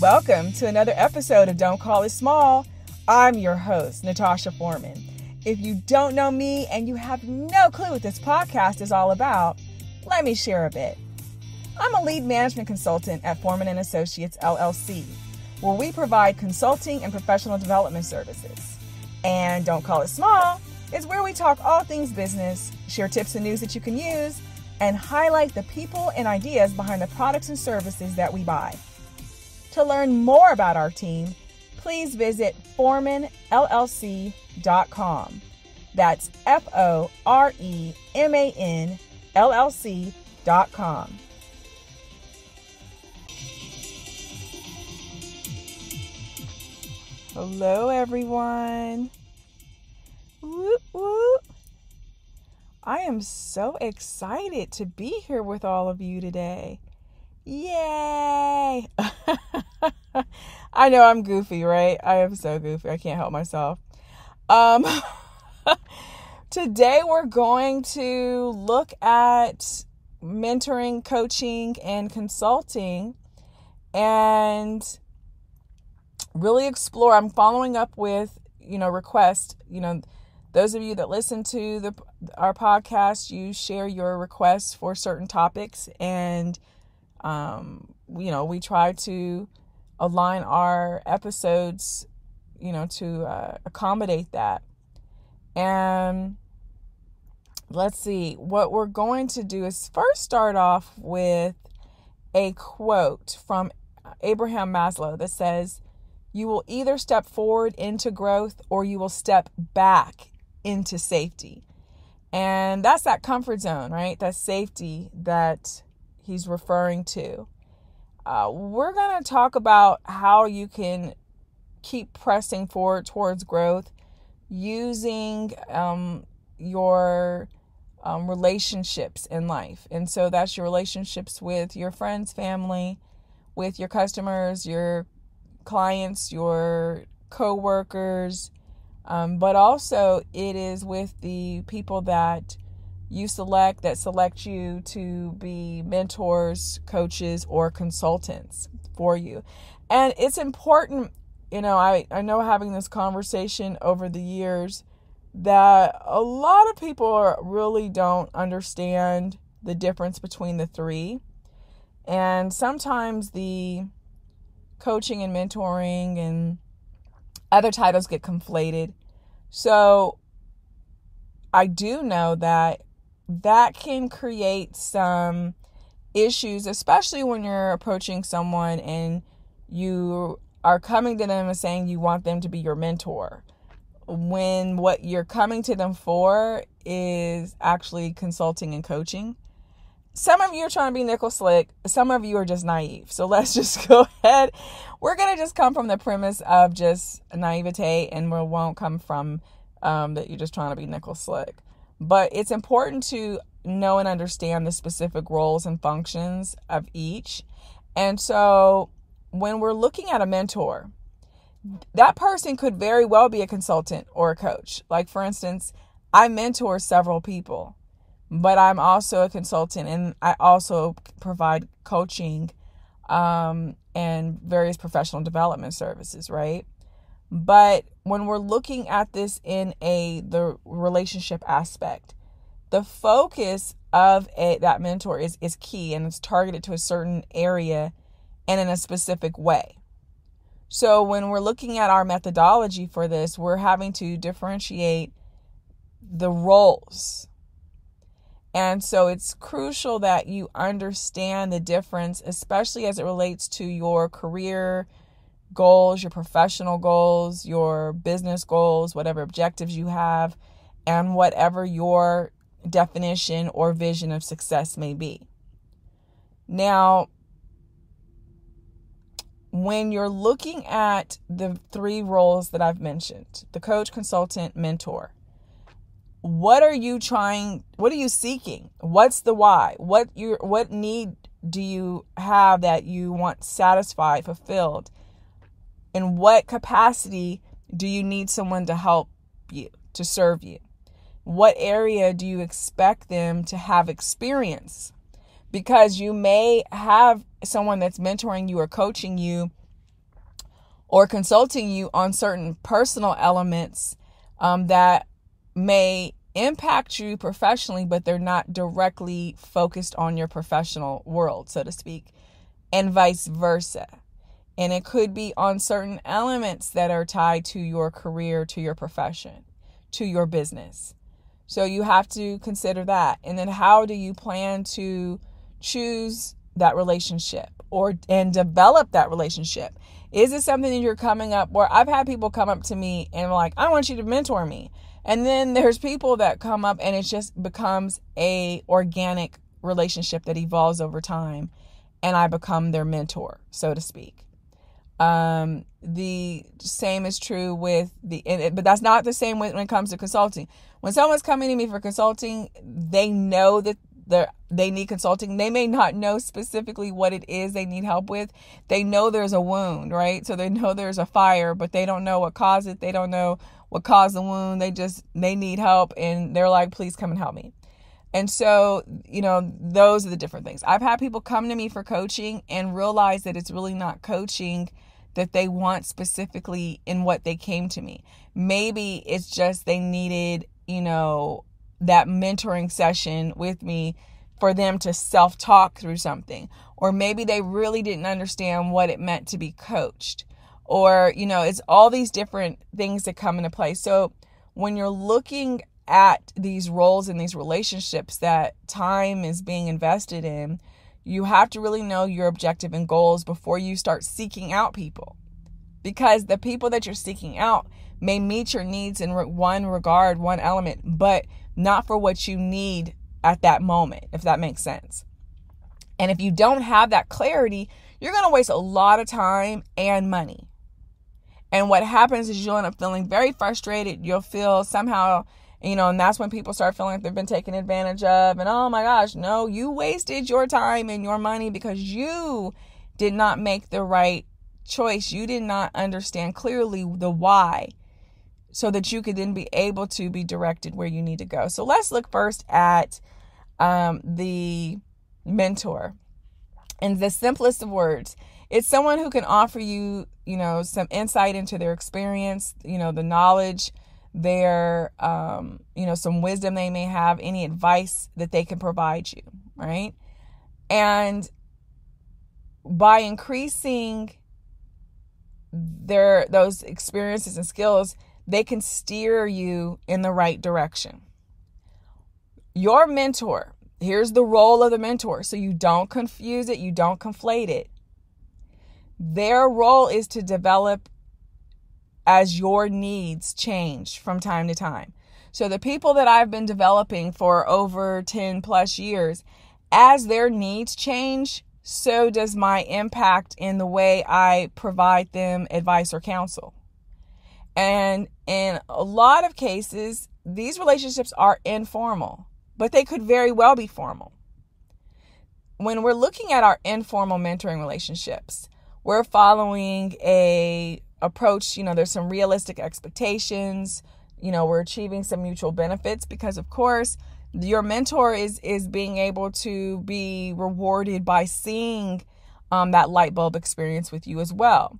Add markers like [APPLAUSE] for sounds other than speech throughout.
Welcome to another episode of Don't Call It Small. I'm your host, Natasha Foreman. If you don't know me and you have no clue what this podcast is all about, let me share a bit. I'm a lead management consultant at Foreman and Associates LLC, where we provide consulting and professional development services. And Don't Call It Small is where we talk all things business, share tips and news that you can use, and highlight the people and ideas behind the products and services that we buy. To learn more about our team, please visit foremanllc.com. That's F O R E M A N L L C.com. Hello, everyone. Whoop, whoop. I am so excited to be here with all of you today. Yay! [LAUGHS] I know I'm goofy, right? I am so goofy. I can't help myself. Um, [LAUGHS] today we're going to look at mentoring, coaching, and consulting and really explore. I'm following up with, you know, request, you know, those of you that listen to the our podcast, you share your requests for certain topics and um, you know, we try to align our episodes, you know, to uh, accommodate that. And let's see, what we're going to do is first start off with a quote from Abraham Maslow that says, You will either step forward into growth or you will step back into safety. And that's that comfort zone, right? That safety that he's referring to. Uh, we're going to talk about how you can keep pressing forward towards growth using um, your um, relationships in life. And so that's your relationships with your friends, family, with your customers, your clients, your co workers, um, but also it is with the people that you select that select you to be mentors, coaches, or consultants for you. And it's important, you know, I, I know having this conversation over the years that a lot of people really don't understand the difference between the three. And sometimes the coaching and mentoring and other titles get conflated. So I do know that that can create some issues, especially when you're approaching someone and you are coming to them and saying you want them to be your mentor. When what you're coming to them for is actually consulting and coaching. Some of you are trying to be nickel slick, some of you are just naive. So [LAUGHS] let's just go ahead. We're going to just come from the premise of just naivete and we won't come from um, that you're just trying to be nickel slick. But it's important to know and understand the specific roles and functions of each. And so when we're looking at a mentor, that person could very well be a consultant or a coach. Like, for instance, I mentor several people, but I'm also a consultant and I also provide coaching um, and various professional development services, right? But when we're looking at this in a the relationship aspect, the focus of a, that mentor is is key and it's targeted to a certain area and in a specific way. So when we're looking at our methodology for this, we're having to differentiate the roles. And so it's crucial that you understand the difference, especially as it relates to your career, goals, your professional goals, your business goals, whatever objectives you have, and whatever your definition or vision of success may be. Now, when you're looking at the three roles that I've mentioned the coach, consultant, mentor what are you trying what are you seeking what's the why what you what need do you have that you want satisfied fulfilled in what capacity do you need someone to help you, to serve you? What area do you expect them to have experience? Because you may have someone that's mentoring you or coaching you or consulting you on certain personal elements um, that may impact you professionally, but they're not directly focused on your professional world, so to speak, and vice versa. And it could be on certain elements that are tied to your career, to your profession, to your business. So you have to consider that. And then how do you plan to choose that relationship or and develop that relationship? Is it something that you're coming up where I've had people come up to me and like, I want you to mentor me. And then there's people that come up and it just becomes a organic relationship that evolves over time and I become their mentor, so to speak. Um, the same is true with the, it, but that's not the same when, when it comes to consulting. When someone's coming to me for consulting, they know that they need consulting. They may not know specifically what it is they need help with. They know there's a wound, right? So they know there's a fire, but they don't know what caused it. They don't know what caused the wound. They just they need help, and they're like, "Please come and help me." And so, you know, those are the different things. I've had people come to me for coaching and realize that it's really not coaching that they want specifically in what they came to me. Maybe it's just they needed, you know, that mentoring session with me for them to self talk through something. Or maybe they really didn't understand what it meant to be coached. Or, you know, it's all these different things that come into play. So when you're looking at these roles and these relationships that time is being invested in, you have to really know your objective and goals before you start seeking out people because the people that you're seeking out may meet your needs in one regard, one element, but not for what you need at that moment, if that makes sense. And if you don't have that clarity, you're going to waste a lot of time and money. And what happens is you'll end up feeling very frustrated. You'll feel somehow you know, and that's when people start feeling like they've been taken advantage of. And oh my gosh, no, you wasted your time and your money because you did not make the right choice. You did not understand clearly the why so that you could then be able to be directed where you need to go. So let's look first at um, the mentor. In the simplest of words, it's someone who can offer you, you know, some insight into their experience, you know, the knowledge their um, you know some wisdom they may have any advice that they can provide you right and by increasing their those experiences and skills they can steer you in the right direction your mentor here's the role of the mentor so you don't confuse it you don't conflate it their role is to develop as your needs change from time to time. So the people that I've been developing for over 10 plus years, as their needs change, so does my impact in the way I provide them advice or counsel. And in a lot of cases, these relationships are informal, but they could very well be formal. When we're looking at our informal mentoring relationships, we're following a approach, you know, there's some realistic expectations. You know, we're achieving some mutual benefits because, of course, your mentor is is being able to be rewarded by seeing um, that light bulb experience with you as well.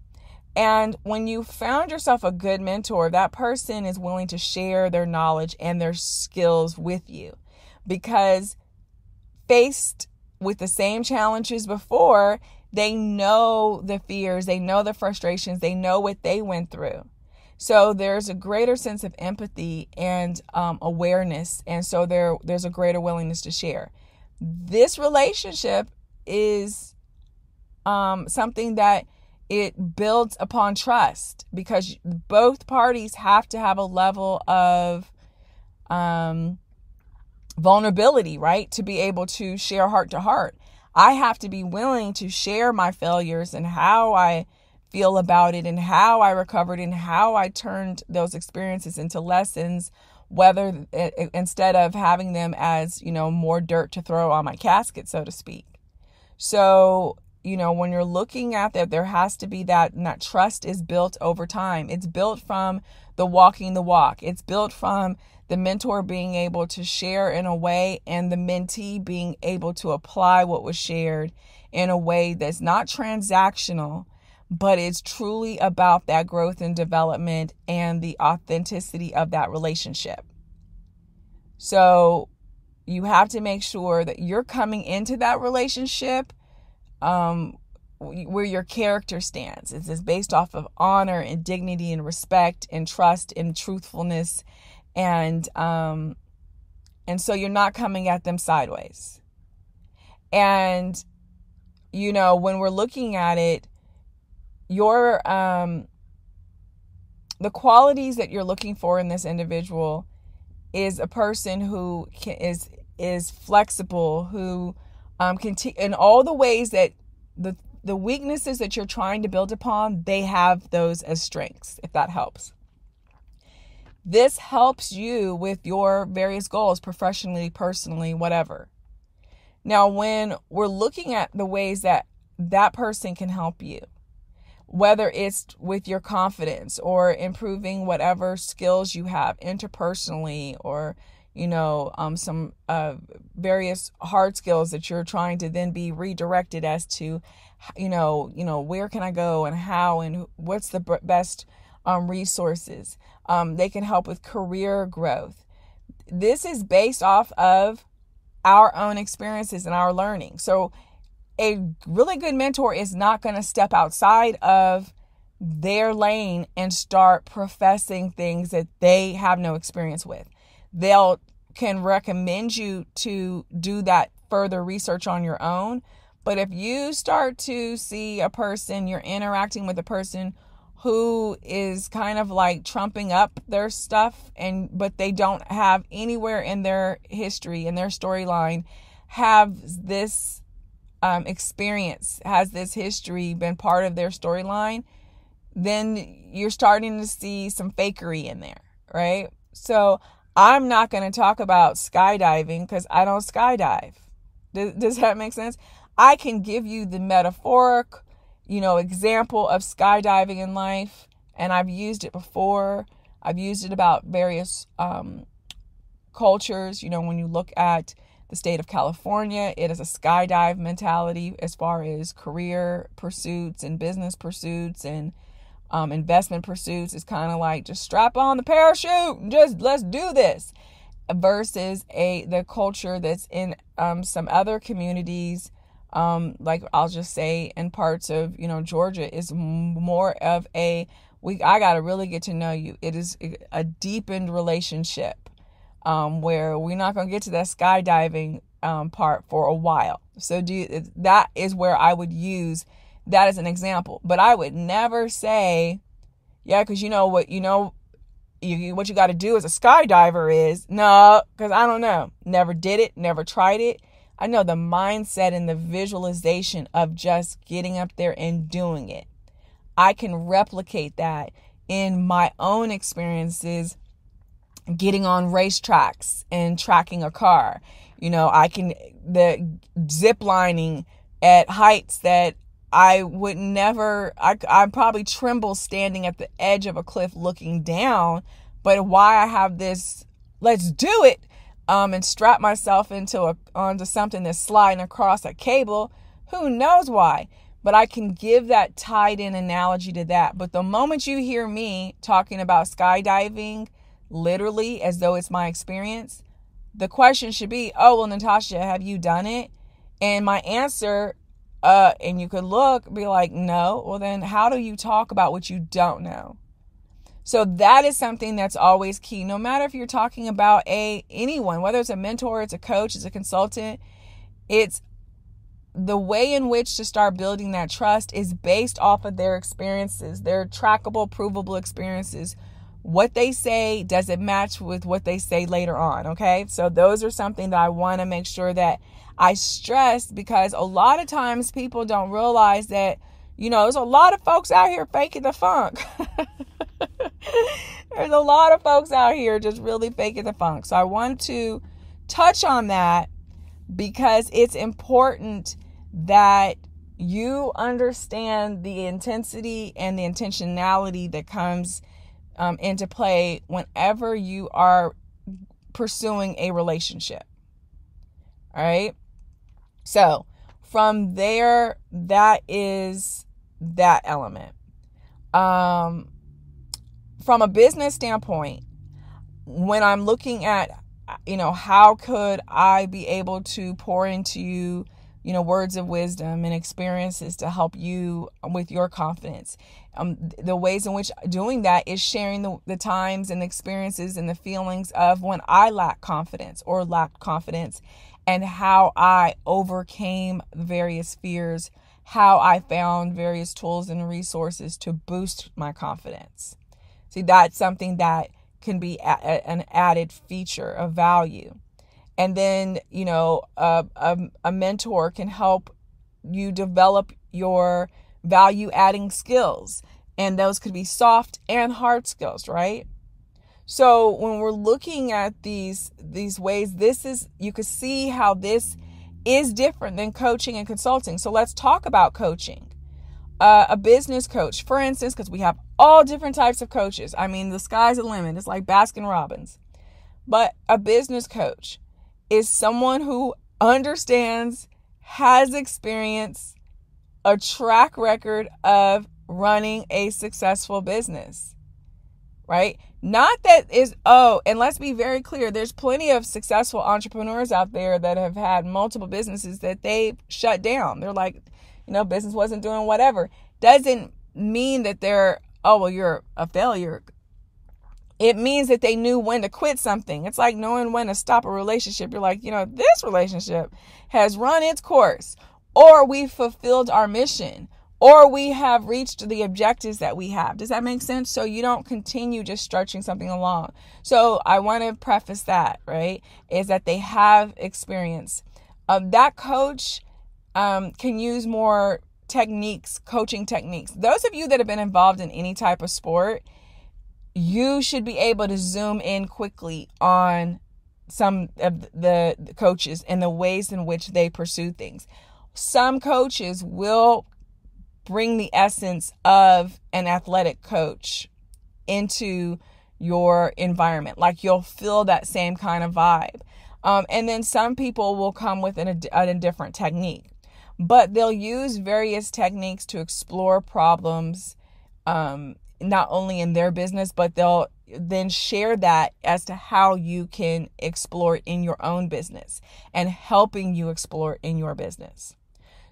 And when you found yourself a good mentor, that person is willing to share their knowledge and their skills with you because faced with the same challenges before, they know the fears, they know the frustrations, they know what they went through. So there's a greater sense of empathy and um, awareness, and so there there's a greater willingness to share. This relationship is um, something that it builds upon trust because both parties have to have a level of um, vulnerability, right, to be able to share heart to heart. I have to be willing to share my failures and how I feel about it and how I recovered and how I turned those experiences into lessons whether eh, eh, instead of having them as, you know, more dirt to throw on my casket so to speak. So, you know, when you're looking at that there has to be that and that trust is built over time. It's built from the walking the walk. It's built from the mentor being able to share in a way and the mentee being able to apply what was shared in a way that's not transactional, but it's truly about that growth and development and the authenticity of that relationship. So you have to make sure that you're coming into that relationship um, where your character stands. It's based off of honor and dignity and respect and trust and truthfulness and um and so you're not coming at them sideways and you know when we're looking at it your um the qualities that you're looking for in this individual is a person who can, is is flexible who um can t- in all the ways that the the weaknesses that you're trying to build upon they have those as strengths if that helps this helps you with your various goals, professionally, personally, whatever. Now, when we're looking at the ways that that person can help you, whether it's with your confidence or improving whatever skills you have interpersonally or you know um, some uh, various hard skills that you're trying to then be redirected as to you know you know where can i go and how and what's the best um, resources um, they can help with career growth. This is based off of our own experiences and our learning. So, a really good mentor is not going to step outside of their lane and start professing things that they have no experience with. They'll can recommend you to do that further research on your own, but if you start to see a person, you're interacting with a person who is kind of like trumping up their stuff and but they don't have anywhere in their history in their storyline have this um, experience has this history been part of their storyline then you're starting to see some fakery in there right so i'm not going to talk about skydiving because i don't skydive does, does that make sense i can give you the metaphoric you know, example of skydiving in life, and I've used it before. I've used it about various um, cultures. You know, when you look at the state of California, it is a skydive mentality as far as career pursuits and business pursuits and um, investment pursuits. It's kind of like just strap on the parachute, just let's do this. Versus a the culture that's in um, some other communities um, like I'll just say in parts of you know Georgia is more of a we I got to really get to know you. It is a deepened relationship um, where we're not going to get to that skydiving um, part for a while. So do you, that is where I would use that as an example, but I would never say, yeah, because you know what you know. You, you what you got to do as a skydiver is no, because I don't know. Never did it, never tried it I know the mindset and the visualization of just getting up there and doing it. I can replicate that in my own experiences getting on racetracks and tracking a car. You know, I can the zip lining at heights that I would never I I probably tremble standing at the edge of a cliff looking down, but why I have this let's do it um, and strap myself into a, onto something that's sliding across a cable. Who knows why? But I can give that tied in analogy to that. But the moment you hear me talking about skydiving, literally as though it's my experience, the question should be, oh, well, Natasha, have you done it? And my answer, uh, and you could look, be like, no. Well, then how do you talk about what you don't know? So that is something that's always key. No matter if you're talking about a anyone, whether it's a mentor, it's a coach, it's a consultant, it's the way in which to start building that trust is based off of their experiences, their trackable, provable experiences. What they say, does it match with what they say later on? Okay. So those are something that I want to make sure that I stress because a lot of times people don't realize that, you know, there's a lot of folks out here faking the funk. [LAUGHS] [LAUGHS] There's a lot of folks out here just really faking the funk. So I want to touch on that because it's important that you understand the intensity and the intentionality that comes um, into play whenever you are pursuing a relationship. All right. So from there, that is that element. Um, from a business standpoint, when I'm looking at, you know, how could I be able to pour into you, you know, words of wisdom and experiences to help you with your confidence? Um, the ways in which doing that is sharing the, the times and the experiences and the feelings of when I lack confidence or lacked confidence and how I overcame various fears, how I found various tools and resources to boost my confidence. See, that's something that can be a- a- an added feature of value. And then, you know, a, a, a mentor can help you develop your value adding skills. And those could be soft and hard skills, right? So when we're looking at these these ways, this is you can see how this is different than coaching and consulting. So let's talk about coaching uh, a business coach, for instance, because we have all different types of coaches. I mean, the sky's the limit. It's like Baskin Robbins. But a business coach is someone who understands, has experience, a track record of running a successful business, right? Not that is, oh, and let's be very clear there's plenty of successful entrepreneurs out there that have had multiple businesses that they shut down. They're like, you know, business wasn't doing whatever. Doesn't mean that they're, oh, well, you're a failure. It means that they knew when to quit something. It's like knowing when to stop a relationship. You're like, you know, this relationship has run its course, or we fulfilled our mission, or we have reached the objectives that we have. Does that make sense? So you don't continue just stretching something along. So I want to preface that, right? Is that they have experience. Um, that coach um, can use more techniques, coaching techniques. Those of you that have been involved in any type of sport, you should be able to zoom in quickly on some of the coaches and the ways in which they pursue things. Some coaches will bring the essence of an athletic coach into your environment. Like you'll feel that same kind of vibe. Um, and then some people will come with an, a, a different technique. But they'll use various techniques to explore problems, um, not only in their business, but they'll then share that as to how you can explore in your own business and helping you explore in your business.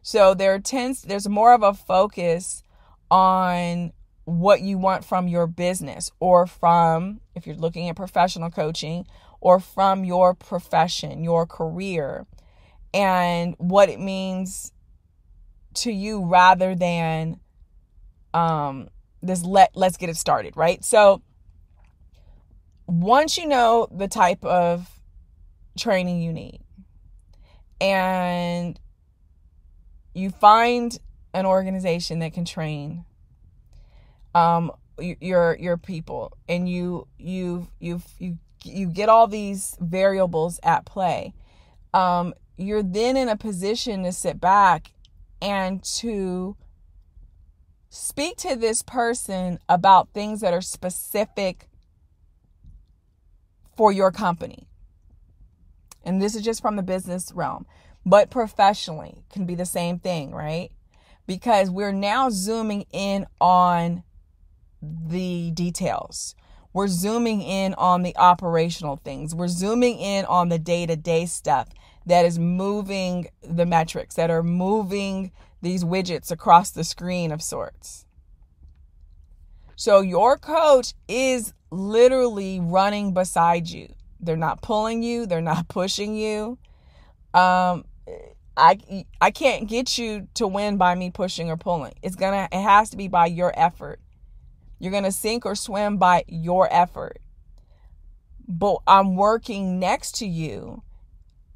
So there tends there's more of a focus on what you want from your business or from if you're looking at professional coaching or from your profession, your career and what it means to you rather than um this let let's get it started, right? So once you know the type of training you need and you find an organization that can train um your your people and you you you you you get all these variables at play um you're then in a position to sit back and to speak to this person about things that are specific for your company. And this is just from the business realm, but professionally can be the same thing, right? Because we're now zooming in on the details. We're zooming in on the operational things. We're zooming in on the day to day stuff that is moving the metrics, that are moving these widgets across the screen of sorts. So your coach is literally running beside you. They're not pulling you, they're not [LAUGHS] pushing you. Um, I I can't get you to win by me pushing or pulling. It's going to it has to be by your effort. You're going to sink or swim by your effort. But I'm working next to you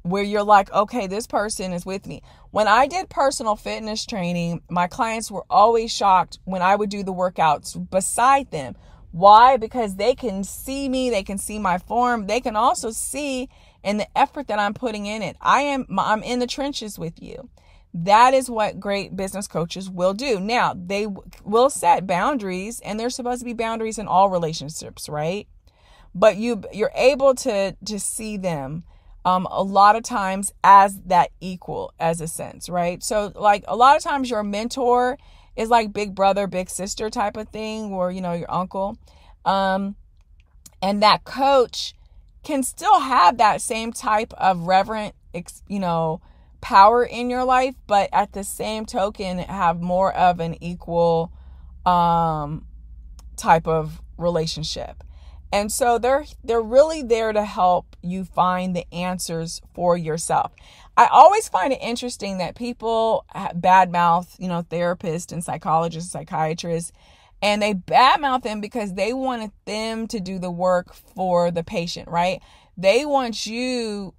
where you're like, okay, this person is with me. When I did personal fitness training, my clients were always shocked when I would do the workouts beside them. Why? Because they can see me, they can see my form, they can also see and the effort that I'm putting in it. I am I'm in the trenches with you. That is what great business coaches will do. Now, they will set boundaries and there's supposed to be boundaries in all relationships, right? But you you're able to to see them um, a lot of times as that equal, as a sense, right? So, like, a lot of times your mentor is like big brother, big sister type of thing, or, you know, your uncle. Um, and that coach can still have that same type of reverent, you know, power in your life, but at the same token, have more of an equal um, type of relationship. And so they're they're really there to help you find the answers for yourself. I always find it interesting that people badmouth, you know, therapists and psychologists, psychiatrists, and they badmouth them because they wanted them to do the work for the patient, right? They want you,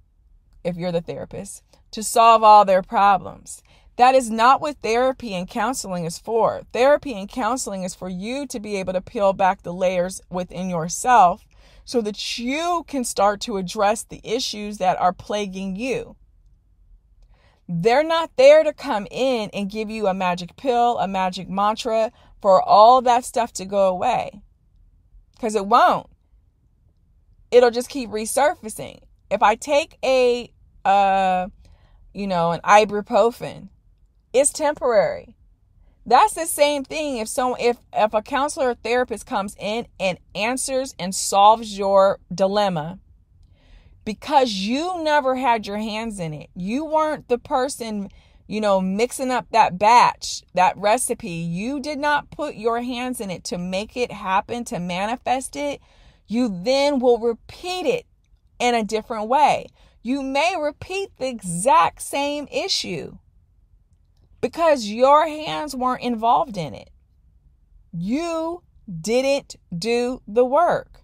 if you're the therapist, to solve all their problems. That is not what therapy and counseling is for. Therapy and counseling is for you to be able to peel back the layers within yourself so that you can start to address the issues that are plaguing you. They're not there to come in and give you a magic pill, a magic mantra for all that stuff to go away. Because it won't. It'll just keep resurfacing. If I take a, uh, you know, an ibuprofen it's temporary. That's the same thing if someone if if a counselor or therapist comes in and answers and solves your dilemma because you never had your hands in it. You weren't the person, you know, mixing up that batch, that recipe. You did not put your hands in it to make it happen, to manifest it. You then will repeat it in a different way. You may repeat the exact same issue because your hands weren't involved in it. You didn't do the work.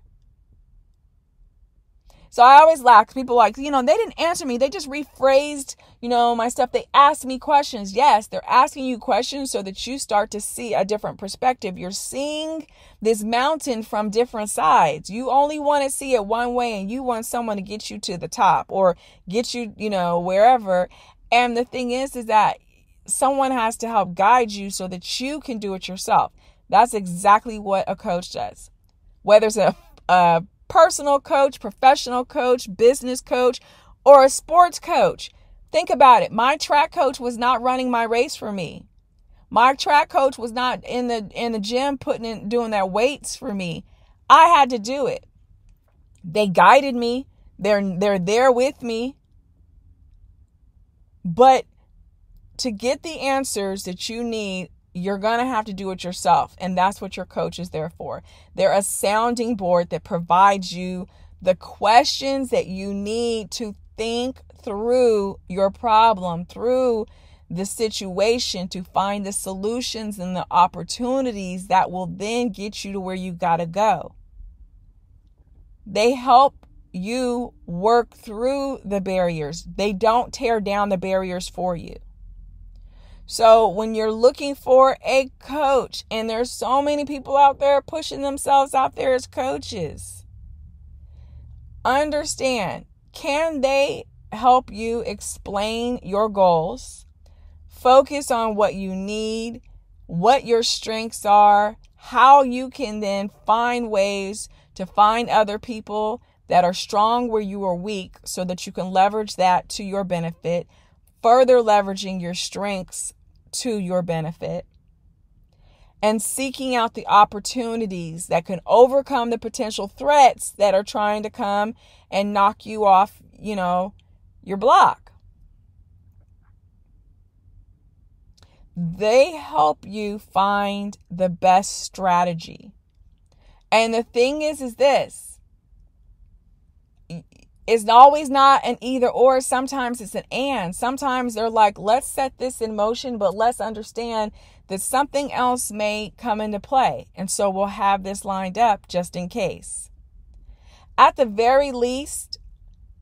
So I always laugh. People like, you know, they didn't answer me. They just rephrased, you know, my stuff. They asked me questions. Yes, they're asking you questions so that you start to see a different perspective. You're seeing this mountain from different sides. You only want to see it one way and you want someone to get you to the top or get you, you know, wherever. And the thing is, is that someone has to help guide you so that you can do it yourself. That's exactly what a coach does. Whether it's a, a personal coach, professional coach, business coach, or a sports coach, think about it. My track coach was not running my race for me. My track coach was not in the in the gym putting in doing their weights for me. I had to do it. They guided me. They're they're there with me. But to get the answers that you need, you're going to have to do it yourself. And that's what your coach is there for. They're a sounding board that provides you the questions that you need to think through your problem, through the situation, to find the solutions and the opportunities that will then get you to where you got to go. They help you work through the barriers, they don't tear down the barriers for you. So when you're looking for a coach, and there's so many people out there pushing themselves out there as coaches, understand can they help you explain your goals? Focus on what you need, what your strengths are, how you can then find ways to find other people that are strong where you are weak so that you can leverage that to your benefit further leveraging your strengths to your benefit, and seeking out the opportunities that can overcome the potential threats that are trying to come and knock you off, you know, your block. They help you find the best strategy. And the thing is is this. It's always not an either or. Sometimes it's an and. Sometimes they're like, let's set this in motion, but let's understand that something else may come into play. And so we'll have this lined up just in case. At the very least,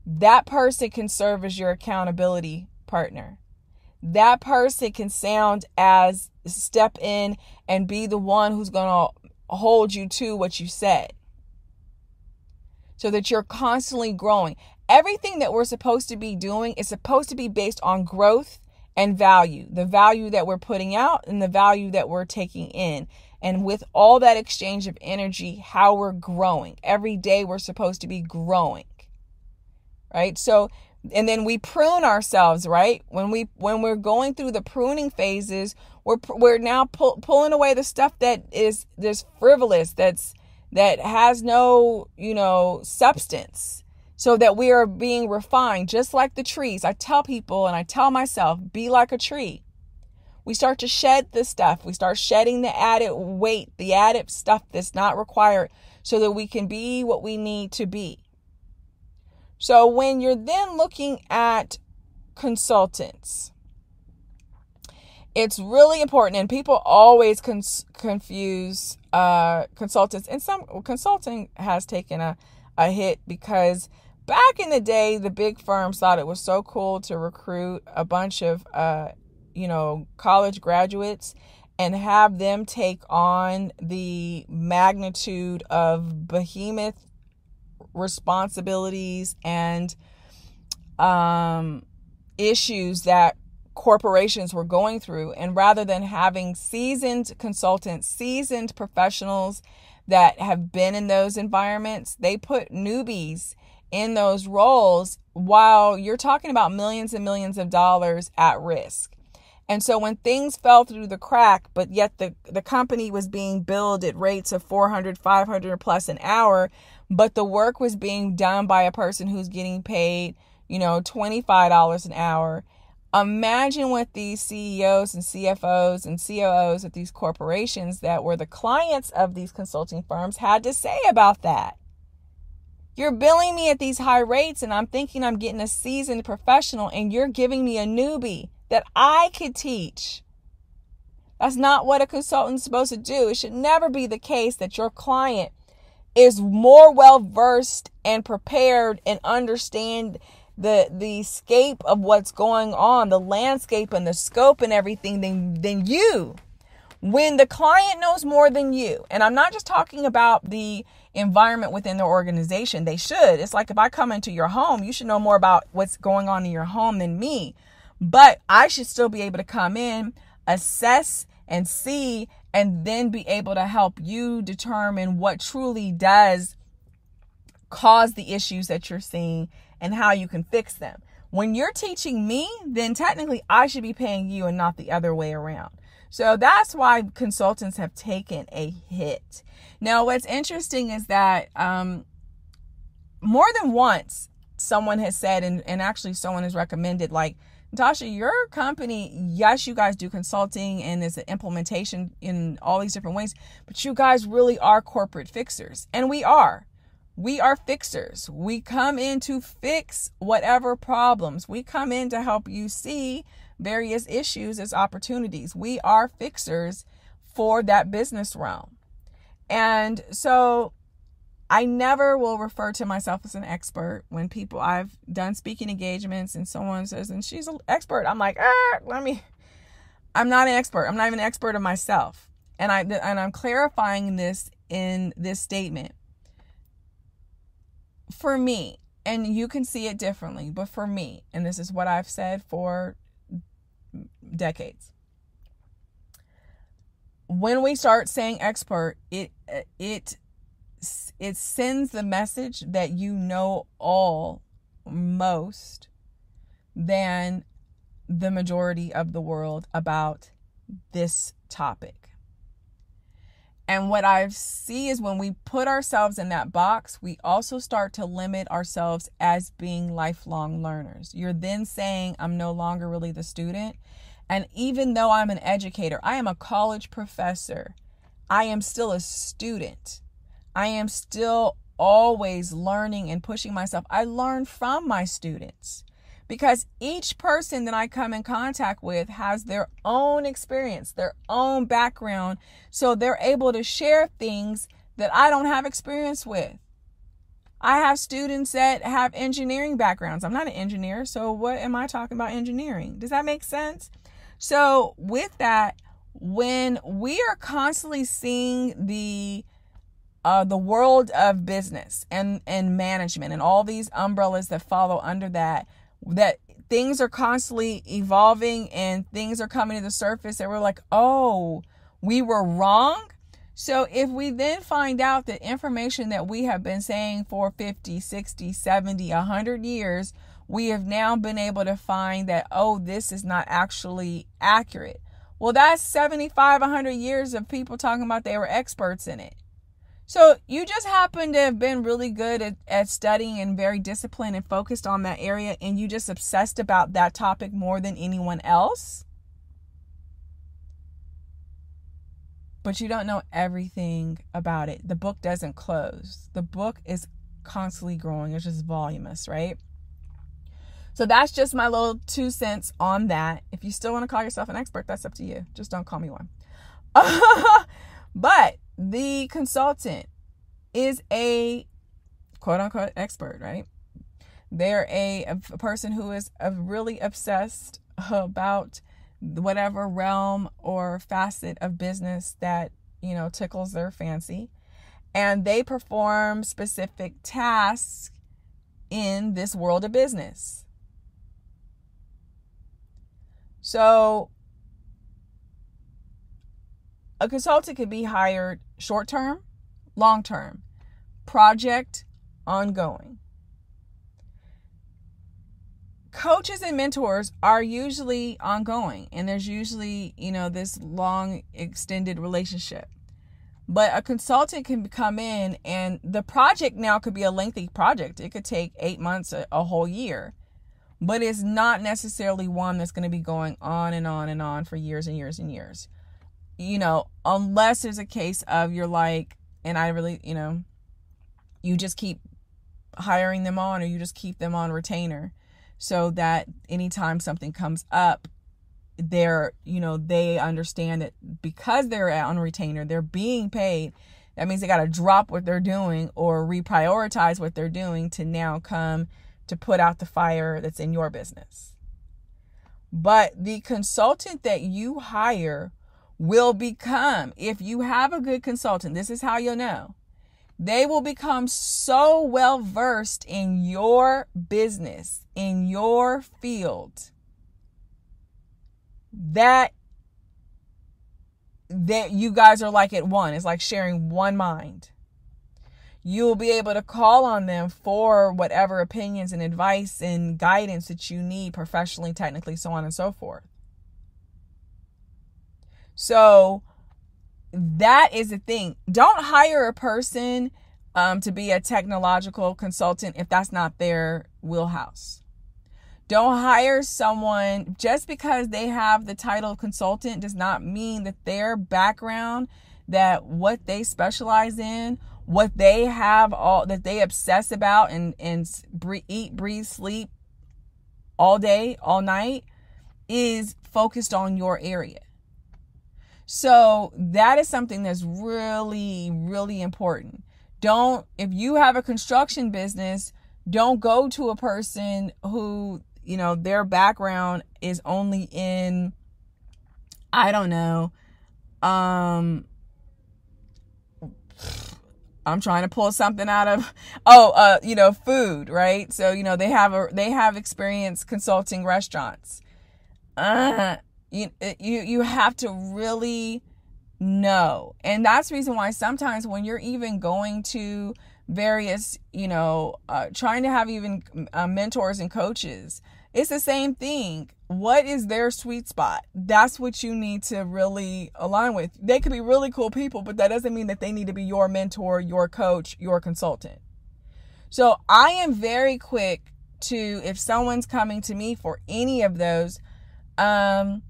that person can serve as your accountability partner. That person can sound as step in and be the one who's going to hold you to what you said so that you're constantly growing. Everything that we're supposed to be doing is supposed to be based on growth and value the value that we're putting out and the value that we're taking in. And with all that exchange of energy, how we're growing. Every day we're supposed to be growing. Right? So and then we prune ourselves right when we when we're going through the pruning phases we're we're now pull, pulling away the stuff that is just frivolous that's that has no, you know, substance so that we are being refined just like the trees. I tell people and I tell myself, be like a tree. We start to shed the stuff. We start shedding the added weight, the added stuff that's not required so that we can be what we need to be. So when you're then looking at consultants, it's really important, and people always confuse uh, consultants. And some consulting has taken a, a hit because back in the day, the big firms thought it was so cool to recruit a bunch of, uh, you know, college graduates and have them take on the magnitude of behemoth responsibilities and um, issues that corporations were going through. And rather than having seasoned consultants, seasoned professionals that have been in those environments, they put newbies in those roles while you're talking about millions and millions of dollars at risk. And so when things fell through the crack, but yet the, the company was being billed at rates of 400, 500 plus an hour, but the work was being done by a person who's getting paid, you know, $25 an hour Imagine what these CEOs and CFOs and COOs at these corporations that were the clients of these consulting firms had to say about that. You're billing me at these high rates, and I'm thinking I'm getting a seasoned professional, and you're giving me a newbie that I could teach. That's not what a consultant's supposed to do. It should never be the case that your client is more well versed and prepared and understand the the scape of what's going on, the landscape and the scope and everything than than you. When the client knows more than you, and I'm not just talking about the environment within their organization, they should. It's like if I come into your home, you should know more about what's going on in your home than me. But I should still be able to come in, assess and see, and then be able to help you determine what truly does cause the issues that you're seeing and how you can fix them. When you're teaching me, then technically I should be paying you and not the other way around. So that's why consultants have taken a hit. Now, what's interesting is that um, more than once, someone has said, and, and actually someone has recommended, like, Natasha, your company, yes, you guys do consulting and there's an implementation in all these different ways, but you guys really are corporate fixers. And we are. We are fixers. We come in to fix whatever problems. We come in to help you see various issues as opportunities. We are fixers for that business realm. And so I never will refer to myself as an expert when people I've done speaking engagements and someone says, and she's an expert. I'm like, ah, let me, I'm not an expert. I'm not even an expert of myself. And I, and I'm clarifying this in this statement for me, and you can see it differently, but for me, and this is what I've said for decades. When we start saying expert, it it it sends the message that you know all most than the majority of the world about this topic. And what I see is when we put ourselves in that box, we also start to limit ourselves as being lifelong learners. You're then saying, I'm no longer really the student. And even though I'm an educator, I am a college professor, I am still a student. I am still always learning and pushing myself. I learn from my students because each person that I come in contact with has their own experience, their own background. So they're able to share things that I don't have experience with. I have students that have engineering backgrounds. I'm not an engineer, so what am I talking about engineering? Does that make sense? So, with that, when we are constantly seeing the uh, the world of business and and management and all these umbrellas that follow under that, that things are constantly evolving and things are coming to the surface that we're like, oh, we were wrong. So if we then find out that information that we have been saying for 50, 60, 70, 100 years, we have now been able to find that, oh, this is not actually accurate. Well, that's 75, 100 years of people talking about they were experts in it. So you just happen to have been really good at, at studying and very disciplined and focused on that area, and you just obsessed about that topic more than anyone else. But you don't know everything about it. The book doesn't close. The book is constantly growing. It's just voluminous, right? So that's just my little two cents on that. If you still want to call yourself an expert, that's up to you. Just don't call me one. [LAUGHS] but the consultant is a quote unquote expert, right? They're a, a person who is uh, really obsessed about whatever realm or facet of business that, you know, tickles their fancy. And they perform specific tasks in this world of business. So a consultant can be hired short term, long term, project, ongoing. Coaches and mentors are usually ongoing, and there's usually, you know, this long extended relationship. But a consultant can come in, and the project now could be a lengthy project. It could take eight months, a, a whole year, but it's not necessarily one that's going to be going on and on and on for years and years and years you know, unless there's a case of you're like, and I really, you know, you just keep hiring them on or you just keep them on retainer so that anytime something comes up, they're, you know, they understand that because they're on retainer, they're being paid. That means they got to drop what they're doing or reprioritize what they're doing to now come to put out the fire that's in your business. But the consultant that you hire will become, if you have a good consultant, this is how you'll know, they will become so well versed in your business, in your field, that that you guys are like at one. It's like sharing one mind. You'll be able to call on them for whatever opinions and advice and guidance that you need professionally, technically, so on and so forth. So that is the thing. Don't hire a person um, to be a technological consultant if that's not their wheelhouse. Don't hire someone just because they have the title consultant does not mean that their background, that what they specialize in, what they have all that they obsess about and and eat, breathe, sleep all day, all night is focused on your area. So that is something that's really, really important. Don't, if you have a construction business, don't go to a person who, you know, their background is only in, I don't know, um, I'm trying to pull something out of oh uh you know food right so you know they have a they have experience consulting restaurants uh, you uh, you you have to really know. And that's the reason why sometimes when you're even going to various, you know, uh, trying to have even uh, mentors and coaches, it's the same thing. What is their sweet spot? That's what you need to really align with. They could be really cool people, but that doesn't mean that they need to be your mentor, your coach, your consultant. So I am very quick to, if someone's coming to me for any of those, um,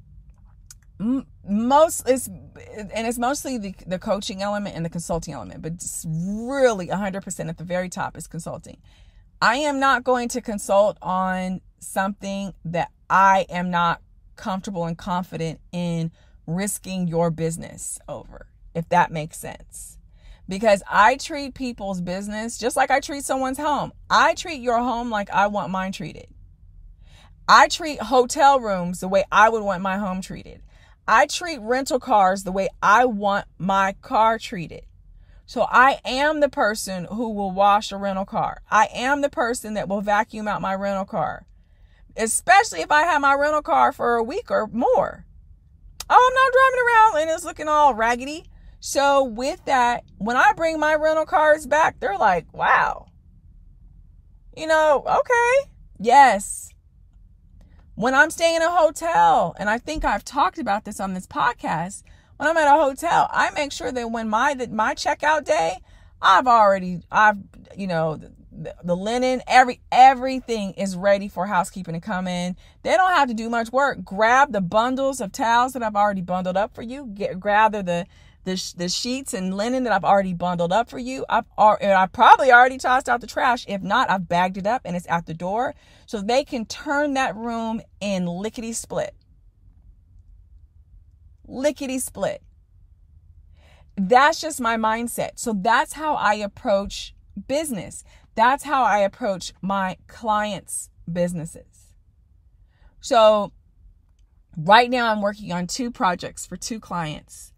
most it's and it's mostly the, the coaching element and the consulting element but really 100% at the very top is consulting i am not going to consult on something that i am not comfortable and confident in risking your business over if that makes sense because i treat people's business just like i treat someone's home i treat your home like i want mine treated I treat hotel rooms the way I would want my home treated. I treat rental cars the way I want my car treated. So I am the person who will wash a rental car. I am the person that will vacuum out my rental car, especially if I have my rental car for a week or more. Oh, I'm not driving around and it's looking all raggedy. So with that, when I bring my rental cars back, they're like, wow. You know, okay. Yes. When I'm staying in a hotel, and I think I've talked about this on this podcast, when I'm at a hotel, I make sure that when my that my checkout day, I've already I've you know the, the, linen, every everything is ready for housekeeping to come in. They don't have to do much work. Grab the bundles of towels that I've already bundled up for you. Get gather the the, the sheets and linen that I've already bundled up for you. I've and I probably already tossed out the trash. If not, I've bagged it up and it's out the door. So they can turn that room in lickety split. Lickety split. That's just my mindset. So that's how I approach business. That's how I approach my clients' businesses. So right now I'm working on two projects for two clients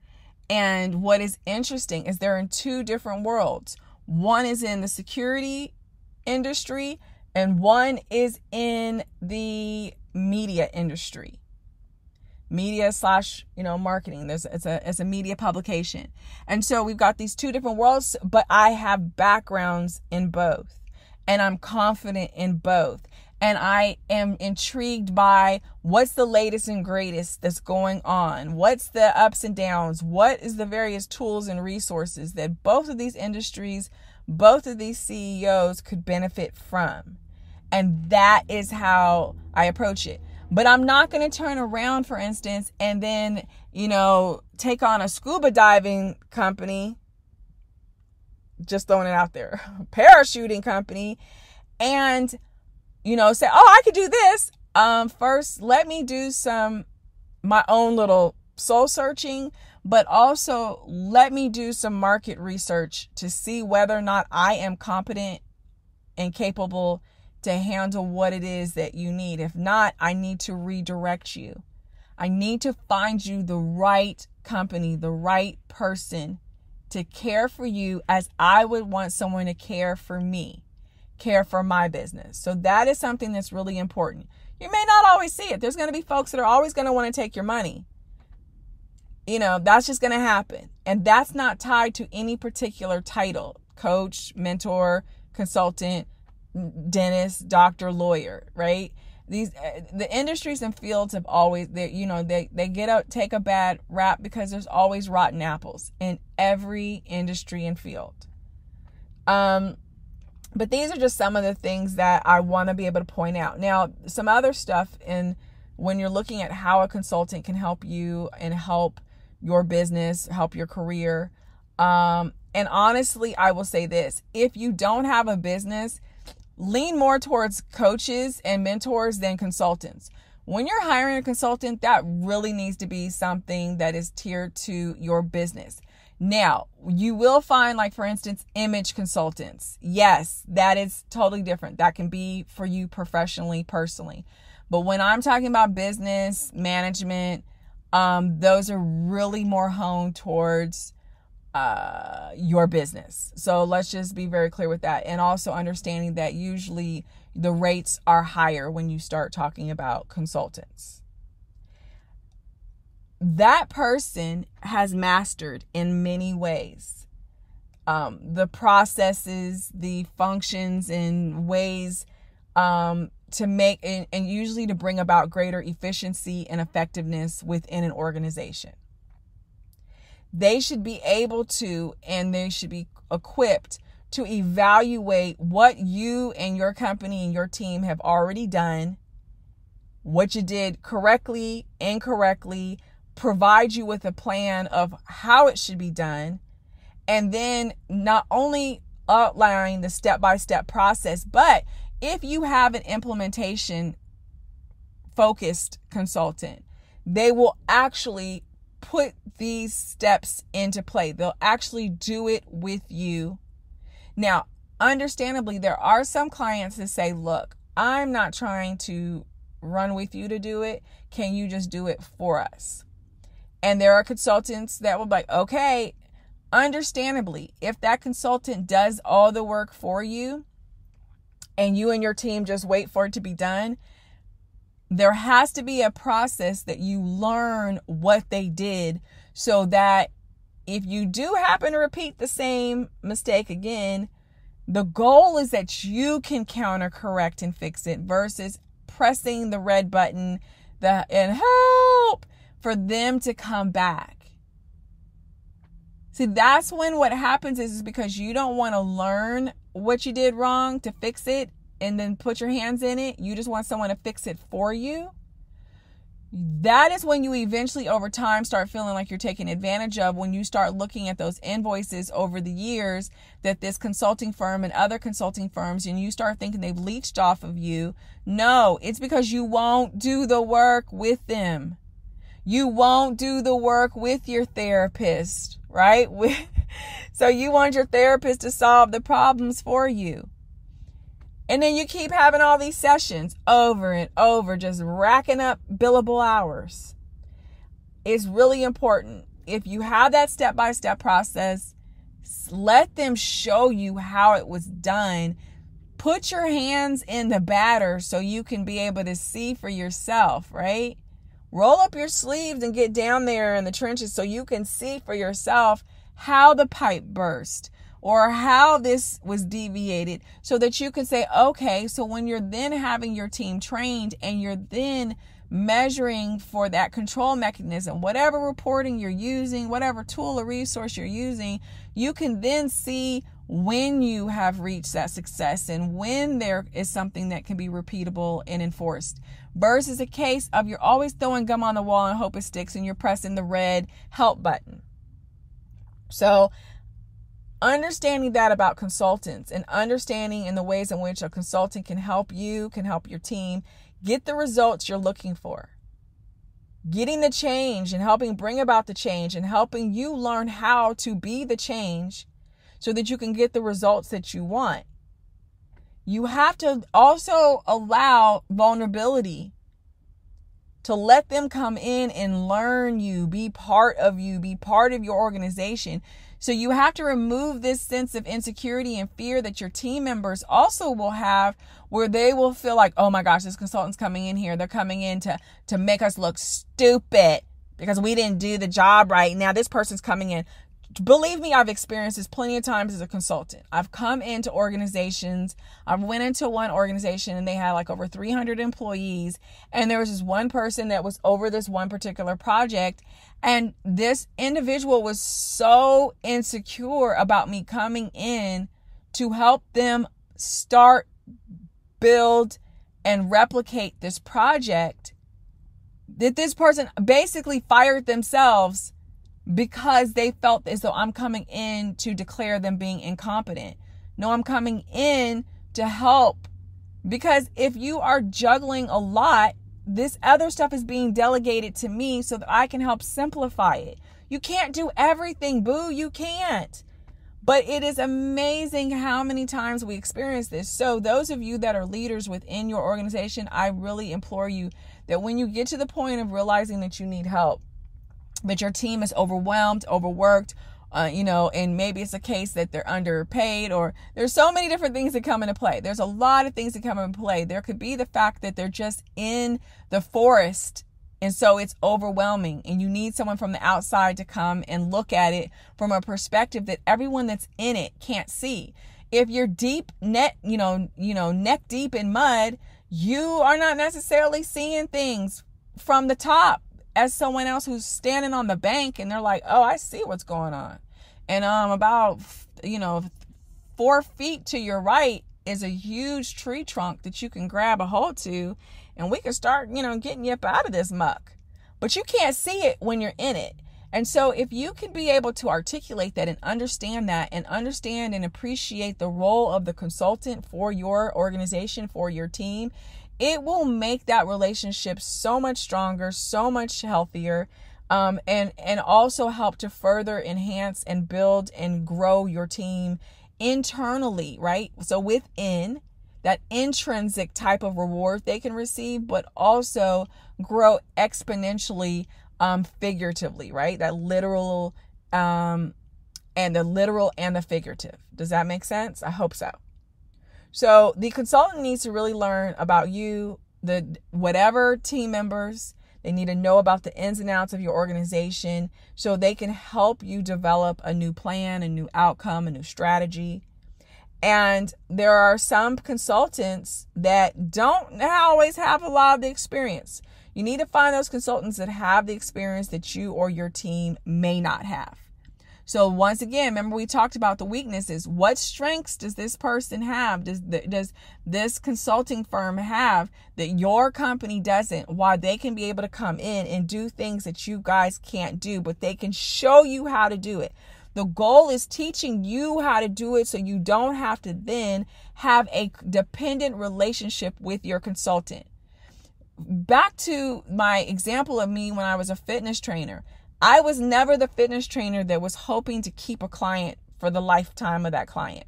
and what is interesting is they're in two different worlds. One is in the security industry, and one is in the media industry media slash you know marketing there's it's a it's a media publication and so we've got these two different worlds but i have backgrounds in both and i'm confident in both and I am intrigued by what's the latest and greatest that's going on. What's the ups and downs? What is the various tools and resources that both of these industries, both of these CEOs could benefit from? And that is how I approach it. But I'm not going to turn around, for instance, and then, you know, take on a scuba diving company, just throwing it out there, [LAUGHS] parachuting company, and you know, say, oh, I could do this. Um, first, let me do some my own little soul searching, but also let me do some market research to see whether or not I am competent and capable to handle what it is that you need. If not, I need to redirect you. I need to find you the right company, the right person to care for you as I would want someone to care for me care for my business. So that is something that's really important. You may not always see it. There's going to be folks that are always going to want to take your money. You know, that's just going to happen. And that's not tied to any particular title coach, mentor, consultant, dentist, doctor, lawyer, right? These uh, the industries and fields have always they you know they they get a take a bad rap because there's always rotten apples in every industry and field. Um but these are just some of the things that I want to be able to point out. Now, some other stuff in when you're looking at how a consultant can help you and help your business, help your career. Um, and honestly, I will say this if you don't have a business, lean more towards coaches and mentors than consultants. When you're hiring a consultant, that really needs to be something that is tiered to your business. Now, you will find, like, for instance, image consultants. Yes, that is totally different. That can be for you professionally, personally. But when I'm talking about business management, um, those are really more honed towards uh, your business. So let's just be very clear with that. And also understanding that usually the rates are higher when you start talking about consultants that person has mastered in many ways um, the processes, the functions, and ways um, to make and, and usually to bring about greater efficiency and effectiveness within an organization. They should be able to and they should be equipped to evaluate what you and your company and your team have already done, what you did correctly, incorrectly, provide you with a plan of how it should be done, and then not only outlining the step by step process, but if you have an implementation focused consultant, they will actually put these steps into play. They'll actually do it with you. Now, understandably, there are some clients that say, Look, I'm not trying to run with you to do it. Can you just do it for us? And there are consultants that will be like, okay, understandably, if that consultant does all the work for you and you and your team just wait for it to be done, there has to be a process that you learn what they did so that if you do happen to repeat the same mistake again, the goal is that you can counter correct and fix it versus pressing the red button the and help for them to come back. See, that's when what happens is, is because you don't want to learn what you did wrong to fix it and then put your hands in it. You just want someone to fix it for you. That is when you eventually, over time, start feeling like you're taken advantage of when you start looking at those invoices over the years that this consulting firm and other consulting firms, and you start thinking they've leached off of you. No, it's because you won't do the work with them. You won't do the work with your therapist, right? [LAUGHS] so you want your therapist to solve the problems for you. And then you keep having all these sessions over and over, just racking up billable hours. It's really important. If you have that step by step process, let them show you how it was done. Put your hands in the batter so you can be able to see for yourself, right? roll up your sleeves and get down there in the trenches so you can see for yourself how the pipe burst or how this was deviated so that you can say, okay, so when you're then having your team trained and you're then measuring for that control mechanism, whatever reporting you're using, whatever tool or resource you're using, you can then see when you have reached that success and when there is something that can be repeatable and enforced versus a case of you're always throwing gum on the wall and hope it sticks and you're pressing the red help button. So, understanding that about consultants and understanding in the ways in which a consultant can help you, can help your team get the results you're looking for. Getting the change and helping bring about the change and helping you learn how to be the change so that you can get the results that you want. You have to also allow vulnerability to let them come in and learn you, be part of you, be part of your organization. So you have to remove this sense of insecurity and fear that your team members also will have where they will feel like, "Oh my gosh, this consultant's coming in here. They're coming in to to make us look stupid because we didn't do the job right. Now this person's coming in believe me, I've experienced this plenty of times as a consultant. I've come into organizations. I went into one organization and they had like over 300 employees. And there was this one person that was over this one particular project. And this individual was so insecure about me coming in to help them start, build, and replicate this project that this person basically fired themselves because they felt as though I'm coming in to declare them being incompetent. No, I'm coming in to help because if you are juggling a lot, this other stuff is being delegated to me so that I can help simplify it. You can't do everything, boo. You can't. But it is amazing how many times we experience this. So, those of you that are leaders within your organization, I really implore you that when you get to the point of realizing that you need help, but your team is overwhelmed, overworked, uh, you know, and maybe it's a case that they're underpaid or there's so many different things that come into play. There's a lot of things that come into play. There could be the fact that they're just in the forest and so it's overwhelming and you need someone from the outside to come and look at it from a perspective that everyone that's in it can't see. If you're deep net, you know, you know, neck deep in mud, you are not necessarily seeing things from the top as someone else who's standing on the bank and they're like, oh, I see what's going on. And um, about, you know, four feet to your right is a huge tree trunk that you can grab a hold to and we can start, you know, getting you up out of this muck. But you can't see it when you're in it. And so, if you can be able to articulate that and understand that and understand and appreciate the role of the consultant for your organization, for your team, it will make that relationship so much stronger, so much healthier. Um, and and also help to further enhance and build and grow your team internally, right? So within that intrinsic type of reward they can receive, but also grow exponentially, um, figuratively, right? That literal, um, and the literal and the figurative. Does that make sense? I hope so. So the consultant needs to really learn about you, the whatever team members, they need to know about the ins and outs of your organization so they can help you develop a new plan, a new outcome, a new strategy. And there are some consultants that don't always have a lot of the experience. You need to find those consultants that have the experience that you or your team may not have. So once again, remember we talked about the weaknesses. What strengths does this person have? Does the, does this consulting firm have that your company doesn't? Why they can be able to come in and do things that you guys can't do, but they can show you how to do it. The goal is teaching you how to do it so you don't have to then have a dependent relationship with your consultant. Back to my example of me when I was a fitness trainer. I was never the fitness trainer that was hoping to keep a client for the lifetime of that client.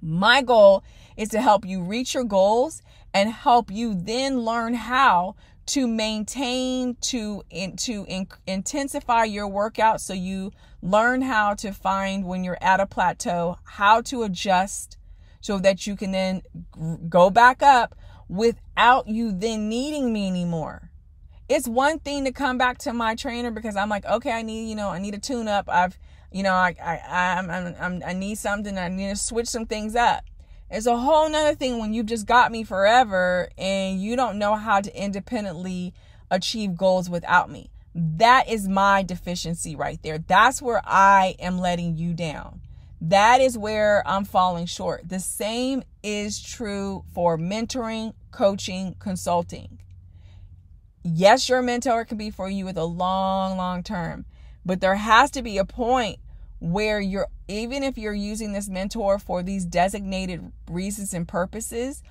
My goal is to help you reach your goals and help you then learn how to maintain to in, to in, intensify your workout so you learn how to find when you're at a plateau how to adjust so that you can then go back up without you then needing me anymore it's one thing to come back to my trainer because I'm like, okay, I need, you know, I need a tune up. I've, you know, I, I, I'm, I'm, I'm, i need something. I need to switch some things up. It's a whole nother thing when you've just got me forever and you don't know how to independently achieve goals without me. That is my deficiency right there. That's where I am letting you down. That is where I'm falling short. The same is true for mentoring, coaching, consulting yes, your mentor can be for you with a long, long term, but there has to be a point where you're, even if you're using this mentor for these designated reasons and purposes,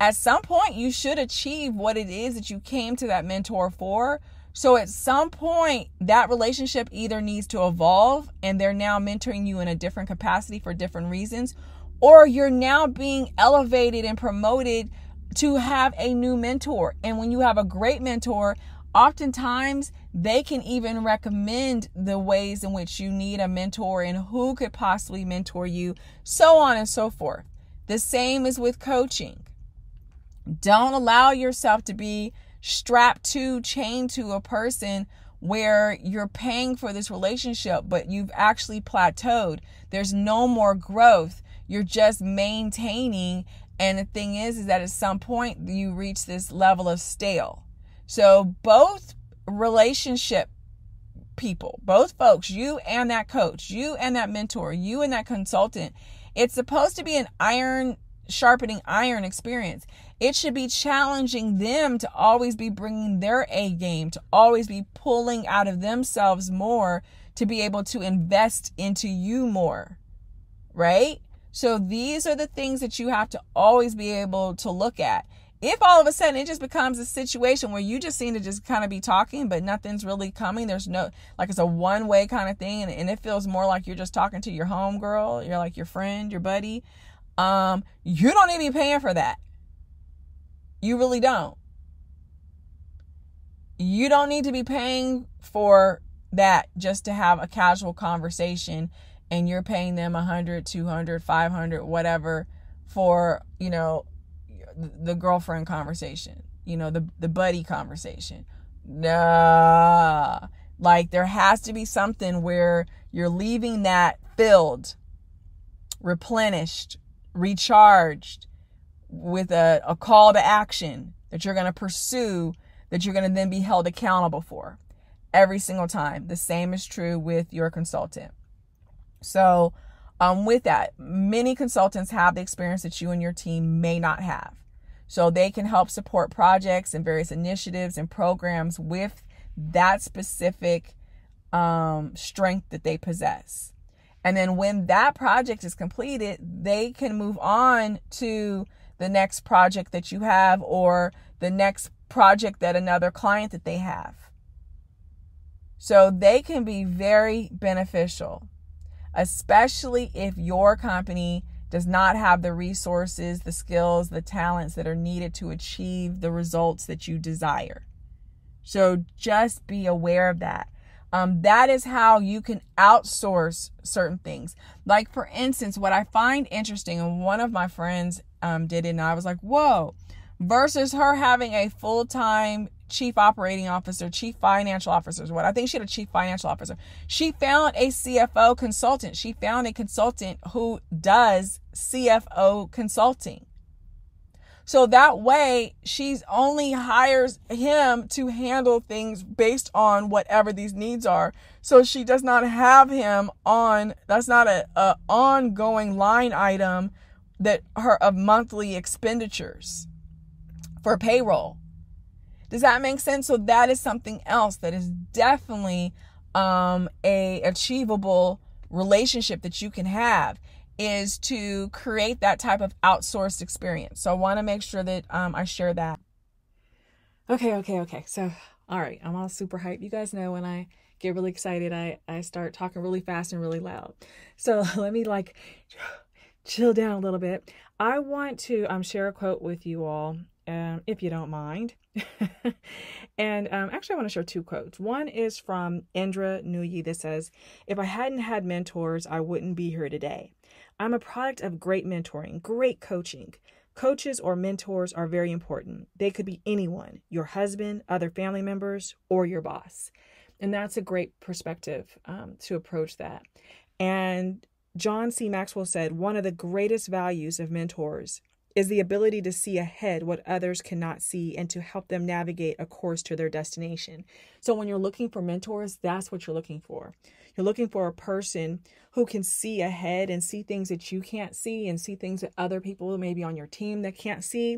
at some point you should achieve what it is that you came to that mentor for. So at some point, that relationship either needs to evolve and they're now mentoring you in a different capacity for different reasons, or you're now being elevated and promoted to have a new mentor. And when you have a great mentor, oftentimes they can even recommend the ways in which you need a mentor and who could possibly mentor you, so on and so forth. The same is with coaching. Don't allow yourself to be strapped to, chained to a person where you're paying for this relationship, but you've actually plateaued. There's no more growth. You're just maintaining and the thing is, is that at some point you reach this level of stale. So both relationship people, both folks, you and that coach, you and that mentor, you and that consultant, it's supposed to be an iron sharpening iron experience. It should be challenging them to always be bringing their A game, to always be pulling out of themselves more to be able to invest into you more, right? So these are the things that you have to always be able to look at. If all of a sudden it just becomes a situation where you just seem to just kind of be talking, but nothing's really coming, there's no, like it's a one way kind of thing, and, and it feels more like you're just talking to your homegirl, you're like your friend, your buddy, um, you don't need to be paying for that. You really don't. You don't need to be paying for that just to have a casual conversation and you're paying them 100 200 500 whatever for you know the girlfriend conversation you know the the buddy conversation nah like there has to be something where you're leaving that filled replenished recharged with a, a call to action that you're going to pursue that you're going to then be held accountable for every single time the same is true with your consultant so, um, with that, many consultants have the experience that you and your team may not have. So, they can help support projects and various initiatives and programs with that specific um, strength that they possess. And then, when that project is completed, they can move on to the next project that you have or the next project that another client that they have. So they can be very beneficial especially if your company does not have the resources, the skills, the talents that are needed to achieve the results that you desire. So just be aware of that. Um, that is how you can outsource certain things. Like, for instance, what I find interesting, and one of my friends um, did it, and I was like, whoa, versus her having a full time chief operating officer, chief financial officer is what I think she had a chief financial officer. She found a CFO consultant. She found a consultant who does CFO consulting. So that way she's only hires him to handle things based on whatever these needs are. So she does not have him on that's not a, a ongoing line item that her of monthly expenditures for payroll does that make sense? So that is something else that is definitely um, a achievable relationship that you can have is to create that type of outsourced experience. So I want to make sure that um, I share that. Okay, okay, okay. So, all right, I'm all super hyped. You guys know when I get really excited, I, I start talking really fast and really loud. So [LAUGHS] let me like chill down a little bit. I want to um, share a quote with you all um, if you don't mind. [LAUGHS] and um, actually, I want to share two quotes. One is from Indra Nuyi that says, If I hadn't had mentors, I wouldn't be here today. I'm a product of great mentoring, great coaching. Coaches or mentors are very important. They could be anyone your husband, other family members, or your boss. And that's a great perspective um, to approach that. And John C. Maxwell said, One of the greatest values of mentors is the ability to see ahead what others cannot see and to help them navigate a course to their destination. So, when you're looking for mentors, that's what you're looking for. You're looking for a person who can see ahead and see things that you can't see and see things that other people, maybe on your team, that can't see.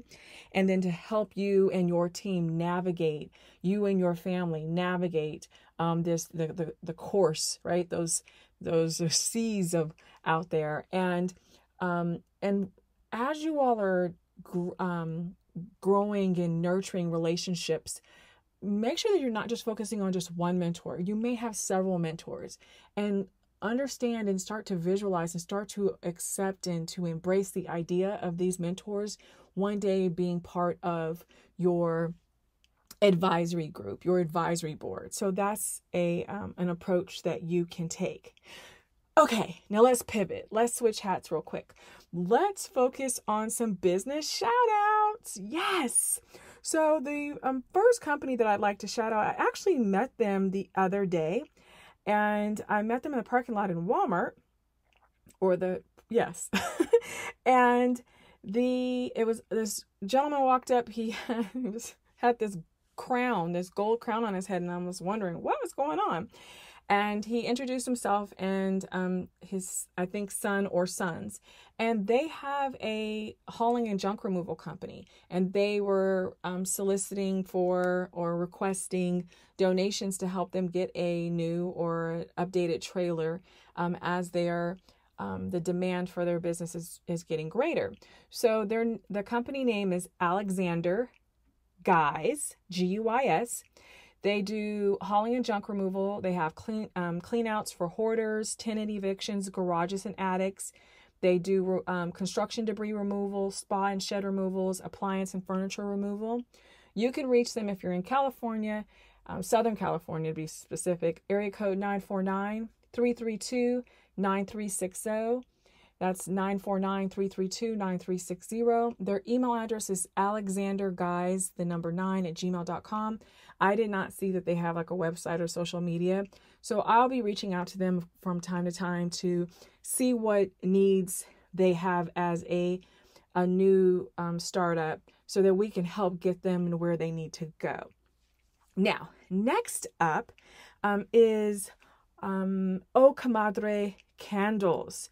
And then to help you and your team navigate, you and your family navigate um, this the, the the course, right? Those those [LAUGHS] seas of out there, and um, and as you all are gr- um, growing and nurturing relationships, make sure that you're not just focusing on just one mentor. You may have several mentors and understand and start to visualize and start to accept and to embrace the idea of these mentors one day being part of your advisory group, your advisory board. So that's a um, an approach that you can take. Okay, now let's pivot. Let's switch hats real quick let's focus on some business shout outs. Yes. So, the um, first company that I'd like to shout out, I actually met them the other day, and I met them in the parking lot in Walmart, or the, yes. [LAUGHS] and the, it was this gentleman walked up, he [LAUGHS] had this crown, this gold crown on his head, and I was wondering what was going on and he introduced himself and um, his i think son or sons and they have a hauling and junk removal company and they were um, soliciting for or requesting donations to help them get a new or updated trailer um, as their um, the demand for their business is, is getting greater so their the company name is alexander guys g-u-i-s they do hauling and junk removal. They have clean um, cleanouts for hoarders, tenant evictions, garages and attics. They do um, construction debris removal, spa and shed removals, appliance and furniture removal. You can reach them if you're in California, um, Southern California to be specific. Area code 949 332 9360. That's 949-332-9360. Their email address is alexanderguys, the number 9 at gmail.com. I did not see that they have like a website or social media. So I'll be reaching out to them from time to time to see what needs they have as a, a new um, startup so that we can help get them to where they need to go. Now, next up um, is um, O Comadre Candles.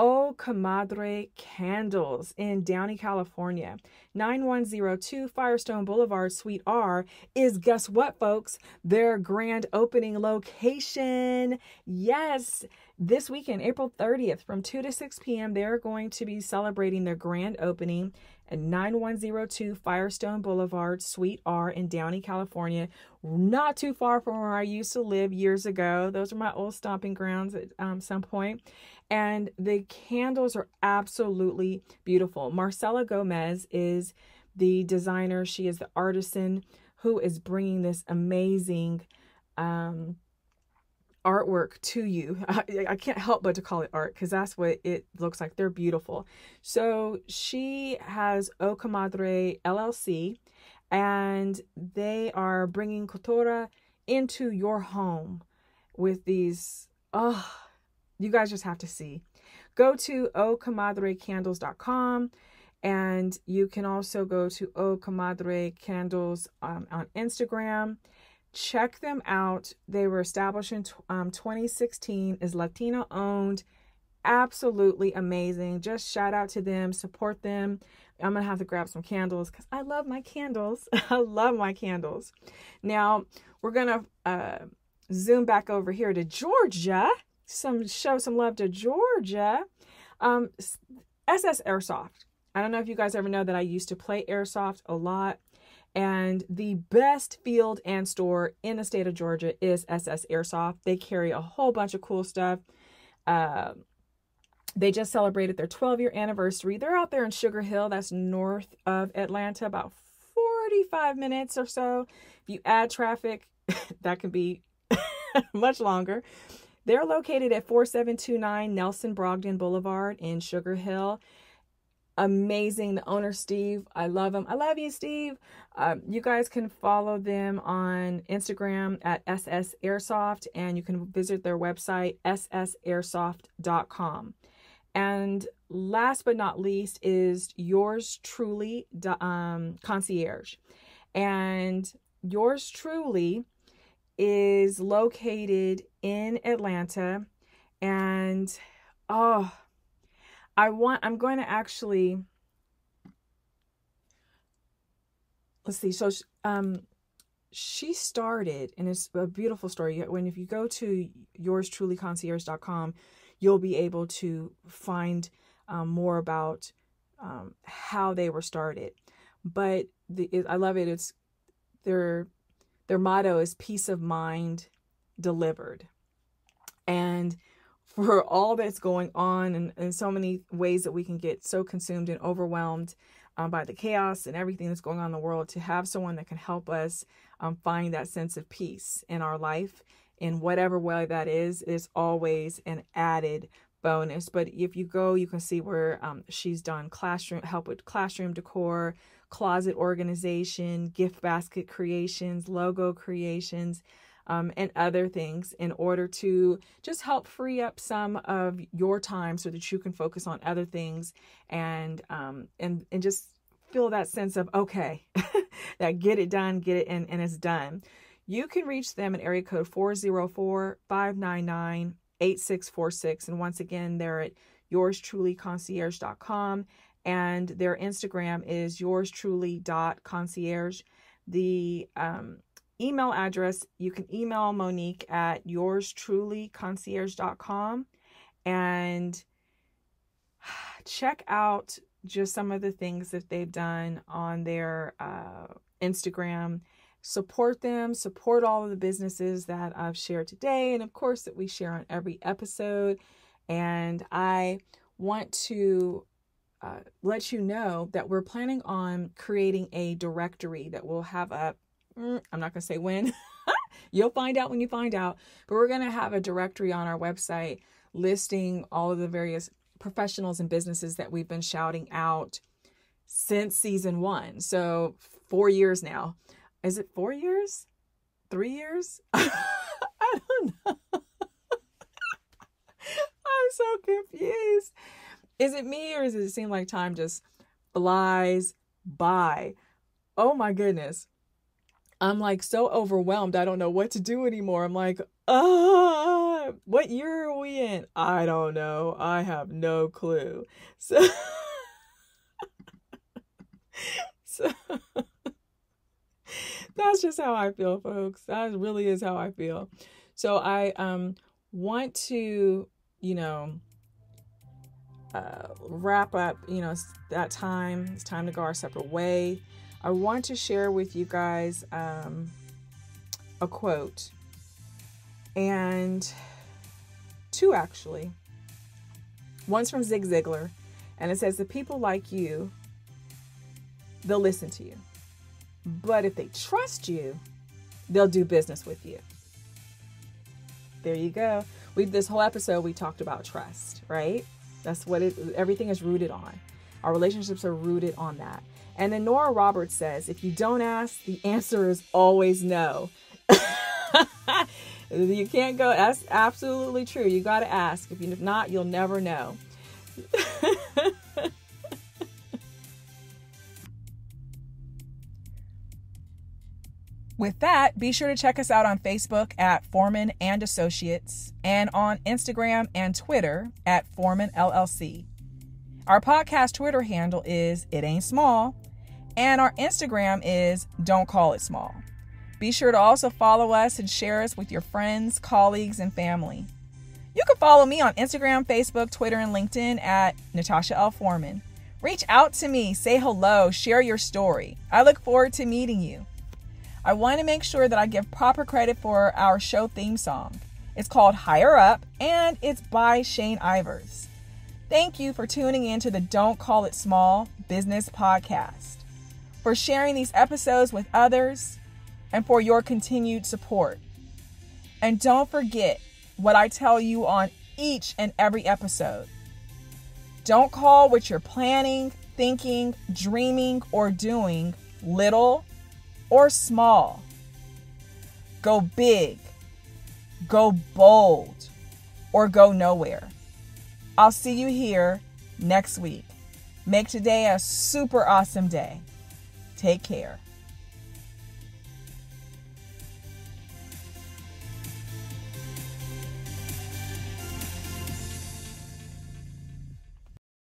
Oh Comadre Candles in Downey, California. 9102 Firestone Boulevard, Suite R is guess what, folks? Their grand opening location. Yes, this weekend, April 30th, from 2 to 6 p.m., they're going to be celebrating their grand opening at 9102 Firestone Boulevard, Suite R in Downey, California. Not too far from where I used to live years ago. Those are my old stomping grounds at um, some point and the candles are absolutely beautiful. Marcela Gomez is the designer, she is the artisan who is bringing this amazing um, artwork to you. [LAUGHS] I, I, can't help but to call it art because that's what it looks like. They're beautiful. So she has O LLC, and they are bringing Kotora into your home with these. Oh, you guys just have to see. Go to ocomadrecandles.com and you can also go to Ocomadre Candles um, on Instagram. Check them out. They were established in um, 2016, is Latino owned. Absolutely amazing. Just shout out to them, support them. I'm going to have to grab some candles because I love my candles. [LAUGHS] I love my candles. Now, we're going to uh, zoom back over here to Georgia some show some love to Georgia. Um, SS Airsoft. I don't know if you guys ever know that I used to play airsoft a lot. And the best field and store in the state of Georgia is SS Airsoft. They carry a whole bunch of cool stuff. Uh, they just celebrated their 12 year anniversary. They're out there in Sugar Hill, that's north of Atlanta, about 45 minutes or so. If you add traffic, [LAUGHS] that can be [LAUGHS] much longer. They're located at 4729 Nelson Brogdon Boulevard in Sugar Hill. Amazing. The owner, Steve, I love him. I love you, Steve. Um, you guys can follow them on Instagram at SS Airsoft, and you can visit their website, ssairsoft.com. And last but not least is yours truly, um, concierge. And yours truly is located in Atlanta and oh I want I'm going to actually let's see so um she started and it's a beautiful story when if you go to yours truly concierge.com you'll be able to find um, more about um, how they were started but the, i love it it's they're their motto is peace of mind delivered. And for all that's going on and, and so many ways that we can get so consumed and overwhelmed um, by the chaos and everything that's going on in the world, to have someone that can help us um, find that sense of peace in our life, in whatever way that is, is always an added bonus. But if you go, you can see where um, she's done classroom help with classroom decor, closet organization, gift basket creations, logo creations, um, and other things in order to just help free up some of your time so that you can focus on other things and um, and and just feel that sense of okay [LAUGHS] that get it done get it and and it's done you can reach them at area code 404-599-8646 and once again they're at yours truly concierge.com and their Instagram is yours truly dot concierge. The um, email address you can email Monique at yours truly com, and [SIGHS] check out just some of the things that they've done on their uh, Instagram. Support them, support all of the businesses that I've shared today, and of course, that we share on every episode. And I want to uh, let you know that we're planning on creating a directory that we'll have up. Mm, I'm not going to say when. [LAUGHS] You'll find out when you find out. But we're going to have a directory on our website listing all of the various professionals and businesses that we've been shouting out since season one. So, four years now. Is it four years? Three years? [LAUGHS] I don't know. [LAUGHS] I'm so confused. Is it me or does it seem like time just flies by? Oh my goodness. I'm like so overwhelmed. I don't know what to do anymore. I'm like, ah, what year are we in? I don't know. I have no clue. [LAUGHS] So, so that's just how I feel, folks. That really is how I feel. So I um want to, you know, uh, wrap up, you know, it's that time. It's time to go our separate way. I want to share with you guys um, a quote and two actually. One's from Zig Ziglar, and it says, The people like you, they'll listen to you. But if they trust you, they'll do business with you. There you go. We this whole episode we talked about trust, right? That's what it, everything is rooted on. Our relationships are rooted on that. And then Nora Roberts says, if you don't ask, the answer is always no. [LAUGHS] you can't go. That's absolutely true. You got to ask. If, you, if not, you'll never know. With that, be sure to check us out on Facebook at Foreman and Associates and on Instagram and Twitter at Foreman LLC. Our podcast Twitter handle is It Ain't Small, and our Instagram is Don't Call It Small. Be sure to also follow us and share us with your friends, colleagues, and family. You can follow me on Instagram, Facebook, Twitter, and LinkedIn at Natasha L. Foreman. Reach out to me, say hello, share your story. I look forward to meeting you. I want to make sure that I give proper credit for our show theme song. It's called Higher Up and it's by Shane Ivers. Thank you for tuning in to the Don't Call It Small Business Podcast, for sharing these episodes with others, and for your continued support. And don't forget what I tell you on each and every episode. Don't call what you're planning, thinking, dreaming, or doing little or small. Go big, go bold, or go nowhere. I'll see you here next week. Make today a super awesome day. Take care.